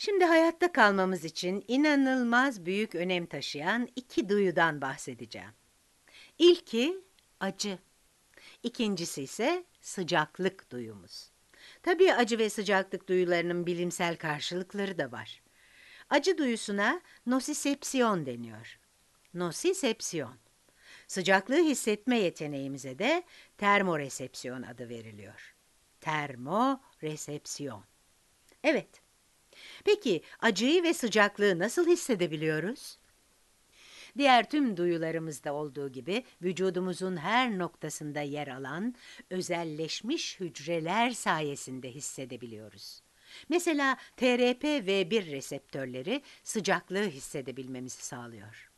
Şimdi hayatta kalmamız için inanılmaz büyük önem taşıyan iki duyudan bahsedeceğim. İlki acı. İkincisi ise sıcaklık duyumuz. Tabii acı ve sıcaklık duyularının bilimsel karşılıkları da var. Acı duyusuna nosisepsiyon deniyor. Nosisepsiyon. Sıcaklığı hissetme yeteneğimize de termoresepsiyon adı veriliyor. Termoresepsiyon. Evet, Peki acıyı ve sıcaklığı nasıl hissedebiliyoruz? Diğer tüm duyularımızda olduğu gibi vücudumuzun her noktasında yer alan özelleşmiş hücreler sayesinde hissedebiliyoruz. Mesela TRP ve 1 reseptörleri sıcaklığı hissedebilmemizi sağlıyor.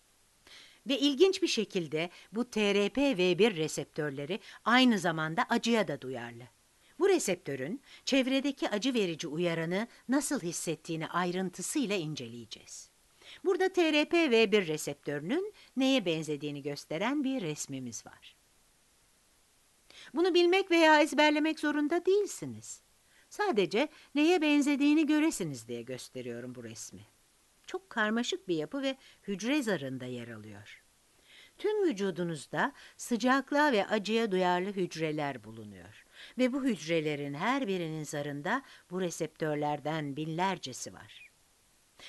Ve ilginç bir şekilde bu TRP ve 1 reseptörleri aynı zamanda acıya da duyarlı. Bu reseptörün çevredeki acı verici uyaranı nasıl hissettiğini ayrıntısıyla inceleyeceğiz. Burada TRP TRPV1 reseptörünün neye benzediğini gösteren bir resmimiz var. Bunu bilmek veya ezberlemek zorunda değilsiniz. Sadece neye benzediğini göresiniz diye gösteriyorum bu resmi. Çok karmaşık bir yapı ve hücre zarında yer alıyor. Tüm vücudunuzda sıcaklığa ve acıya duyarlı hücreler bulunuyor ve bu hücrelerin her birinin zarında bu reseptörlerden binlercesi var.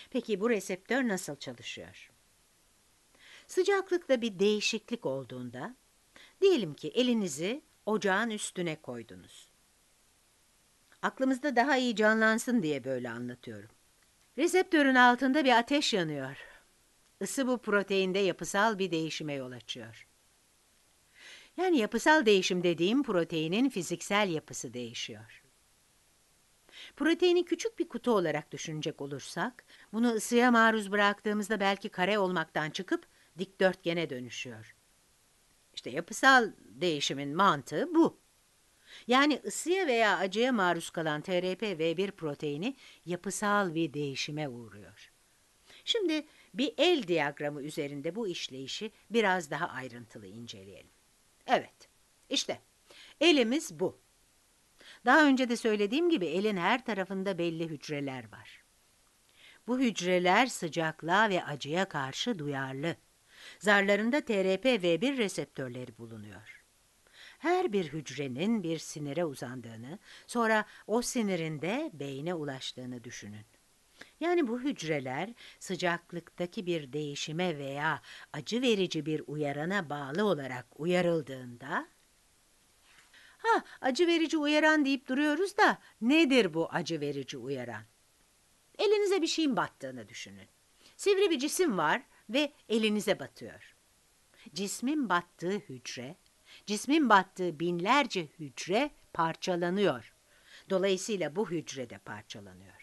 Peki bu reseptör nasıl çalışıyor? Sıcaklıkta bir değişiklik olduğunda, diyelim ki elinizi ocağın üstüne koydunuz. Aklımızda daha iyi canlansın diye böyle anlatıyorum. Reseptörün altında bir ateş yanıyor. Isı bu proteinde yapısal bir değişime yol açıyor. Yani yapısal değişim dediğim proteinin fiziksel yapısı değişiyor. Proteini küçük bir kutu olarak düşünecek olursak, bunu ısıya maruz bıraktığımızda belki kare olmaktan çıkıp dikdörtgene dönüşüyor. İşte yapısal değişimin mantığı bu. Yani ısıya veya acıya maruz kalan TRPV1 proteini yapısal bir değişime uğruyor. Şimdi bir el diyagramı üzerinde bu işleyişi biraz daha ayrıntılı inceleyelim. Evet, işte elimiz bu. Daha önce de söylediğim gibi elin her tarafında belli hücreler var. Bu hücreler sıcaklığa ve acıya karşı duyarlı. Zarlarında TRPV1 reseptörleri bulunuyor. Her bir hücrenin bir sinire uzandığını, sonra o sinirin de beyne ulaştığını düşünün. Yani bu hücreler sıcaklıktaki bir değişime veya acı verici bir uyarana bağlı olarak uyarıldığında Ha acı verici uyaran deyip duruyoruz da nedir bu acı verici uyaran? Elinize bir şeyin battığını düşünün. Sivri bir cisim var ve elinize batıyor. Cismin battığı hücre, cismin battığı binlerce hücre parçalanıyor. Dolayısıyla bu hücre de parçalanıyor.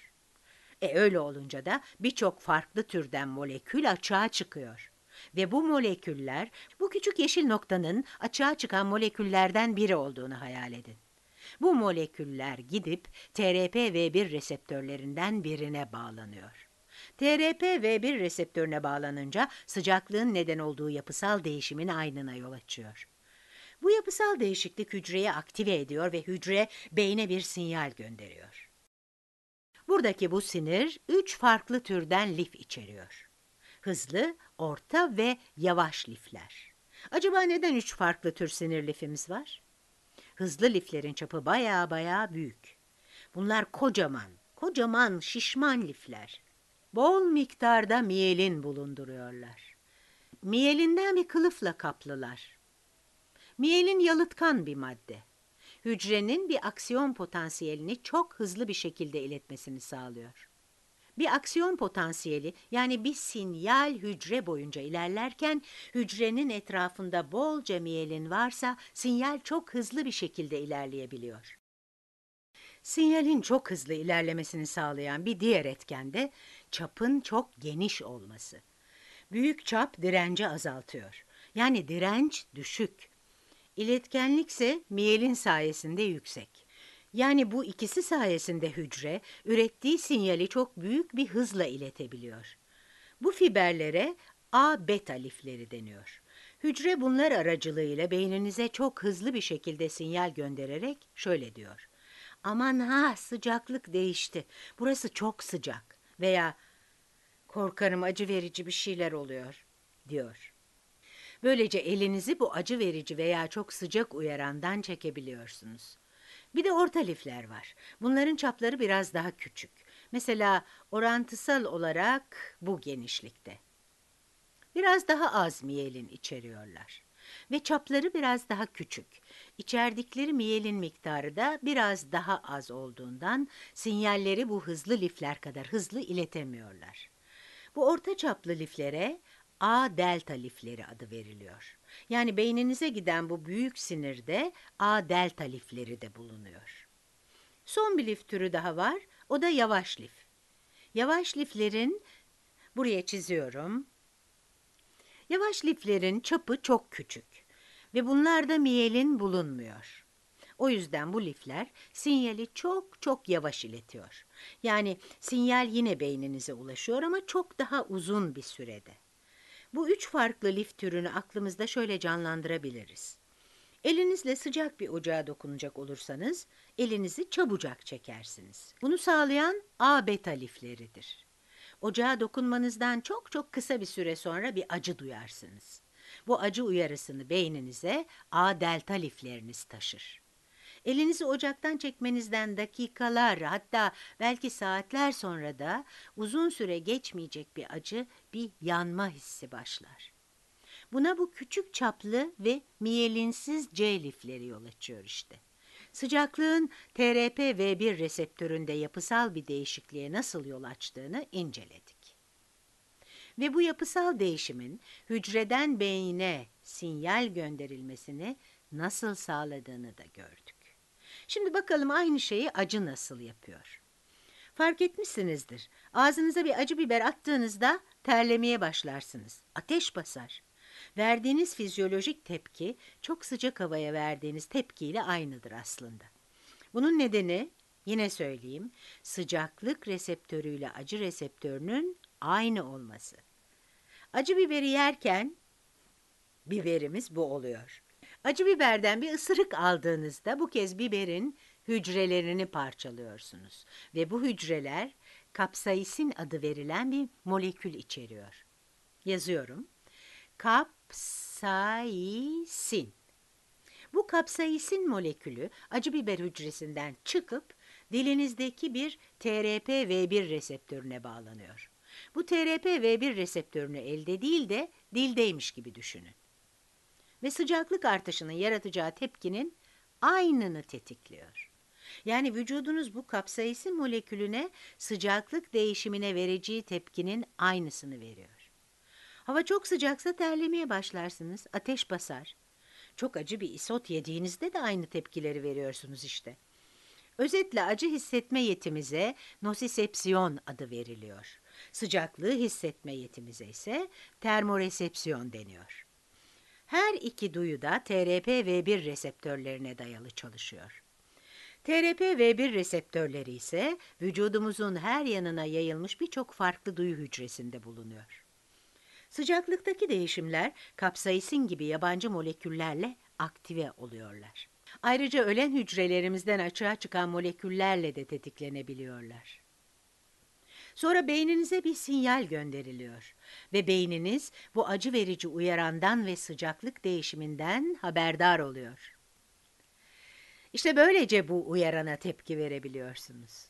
E öyle olunca da birçok farklı türden molekül açığa çıkıyor. Ve bu moleküller bu küçük yeşil noktanın açığa çıkan moleküllerden biri olduğunu hayal edin. Bu moleküller gidip TRPV1 reseptörlerinden birine bağlanıyor. TRPV1 reseptörüne bağlanınca sıcaklığın neden olduğu yapısal değişimin aynına yol açıyor. Bu yapısal değişiklik hücreyi aktive ediyor ve hücre beyne bir sinyal gönderiyor. Buradaki bu sinir üç farklı türden lif içeriyor. Hızlı, orta ve yavaş lifler. Acaba neden üç farklı tür sinir lifimiz var? Hızlı liflerin çapı baya baya büyük. Bunlar kocaman, kocaman şişman lifler. Bol miktarda miyelin bulunduruyorlar. Miyelinden bir kılıfla kaplılar. Miyelin yalıtkan bir madde hücrenin bir aksiyon potansiyelini çok hızlı bir şekilde iletmesini sağlıyor. Bir aksiyon potansiyeli yani bir sinyal hücre boyunca ilerlerken hücrenin etrafında bolca miyelin varsa sinyal çok hızlı bir şekilde ilerleyebiliyor. Sinyalin çok hızlı ilerlemesini sağlayan bir diğer etken de çapın çok geniş olması. Büyük çap direnci azaltıyor. Yani direnç düşük. İletkenlikse miyelin sayesinde yüksek. Yani bu ikisi sayesinde hücre ürettiği sinyali çok büyük bir hızla iletebiliyor. Bu fiberlere A-beta lifleri deniyor. Hücre bunlar aracılığıyla beyninize çok hızlı bir şekilde sinyal göndererek şöyle diyor. Aman ha sıcaklık değişti, burası çok sıcak veya korkarım acı verici bir şeyler oluyor diyor. Böylece elinizi bu acı verici veya çok sıcak uyarandan çekebiliyorsunuz. Bir de orta lifler var. Bunların çapları biraz daha küçük. Mesela orantısal olarak bu genişlikte. Biraz daha az miyelin içeriyorlar. Ve çapları biraz daha küçük. İçerdikleri miyelin miktarı da biraz daha az olduğundan sinyalleri bu hızlı lifler kadar hızlı iletemiyorlar. Bu orta çaplı liflere A delta lifleri adı veriliyor. Yani beyninize giden bu büyük sinirde A delta lifleri de bulunuyor. Son bir lif türü daha var. O da yavaş lif. Yavaş liflerin buraya çiziyorum. Yavaş liflerin çapı çok küçük ve bunlarda miyelin bulunmuyor. O yüzden bu lifler sinyali çok çok yavaş iletiyor. Yani sinyal yine beyninize ulaşıyor ama çok daha uzun bir sürede. Bu üç farklı lif türünü aklımızda şöyle canlandırabiliriz. Elinizle sıcak bir ocağa dokunacak olursanız elinizi çabucak çekersiniz. Bunu sağlayan A beta lifleridir. Ocağa dokunmanızdan çok çok kısa bir süre sonra bir acı duyarsınız. Bu acı uyarısını beyninize A delta lifleriniz taşır. Elinizi ocaktan çekmenizden dakikalar hatta belki saatler sonra da uzun süre geçmeyecek bir acı, bir yanma hissi başlar. Buna bu küçük çaplı ve miyelinsiz C lifleri yol açıyor işte. Sıcaklığın TRPV1 reseptöründe yapısal bir değişikliğe nasıl yol açtığını inceledik. Ve bu yapısal değişimin hücreden beyine sinyal gönderilmesini nasıl sağladığını da gördük. Şimdi bakalım aynı şeyi acı nasıl yapıyor. Fark etmişsinizdir. Ağzınıza bir acı biber attığınızda terlemeye başlarsınız. Ateş basar. Verdiğiniz fizyolojik tepki çok sıcak havaya verdiğiniz tepkiyle aynıdır aslında. Bunun nedeni yine söyleyeyim sıcaklık reseptörüyle acı reseptörünün aynı olması. Acı biberi yerken biberimiz bu oluyor. Acı biberden bir ısırık aldığınızda bu kez biberin hücrelerini parçalıyorsunuz ve bu hücreler kapsaisin adı verilen bir molekül içeriyor. Yazıyorum. Kapsaisin. Bu kapsaisin molekülü acı biber hücresinden çıkıp dilinizdeki bir TRPV1 reseptörüne bağlanıyor. Bu TRPV1 reseptörünü elde değil de dildeymiş gibi düşünün ve sıcaklık artışının yaratacağı tepkinin aynını tetikliyor. Yani vücudunuz bu kapsaisin molekülüne sıcaklık değişimine vereceği tepkinin aynısını veriyor. Hava çok sıcaksa terlemeye başlarsınız, ateş basar. Çok acı bir isot yediğinizde de aynı tepkileri veriyorsunuz işte. Özetle acı hissetme yetimize nosisepsiyon adı veriliyor. Sıcaklığı hissetme yetimize ise termoresepsiyon deniyor. Her iki duyu da TRPV1 reseptörlerine dayalı çalışıyor. TRPV1 reseptörleri ise vücudumuzun her yanına yayılmış birçok farklı duyu hücresinde bulunuyor. Sıcaklıktaki değişimler kapsaisin gibi yabancı moleküllerle aktive oluyorlar. Ayrıca ölen hücrelerimizden açığa çıkan moleküllerle de tetiklenebiliyorlar. Sonra beyninize bir sinyal gönderiliyor ve beyniniz bu acı verici uyarandan ve sıcaklık değişiminden haberdar oluyor. İşte böylece bu uyarana tepki verebiliyorsunuz.